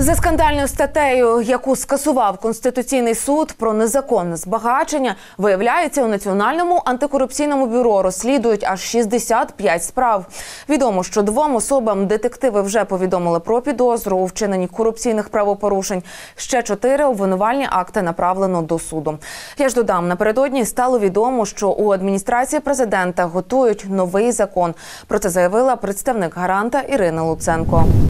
За скандальною статтею, яку скасував конституційний суд про незаконне збагачення, виявляється у національному антикорупційному бюро розслідують аж 65 справ. Відомо, що двом особам детективи вже повідомили про підозру у вчиненні корупційних правопорушень. Ще чотири обвинувальні акти направлено до суду. Я ж додам напередодні стало відомо, що у адміністрації президента готують новий закон. Про це заявила представник гаранта Ірина Луценко.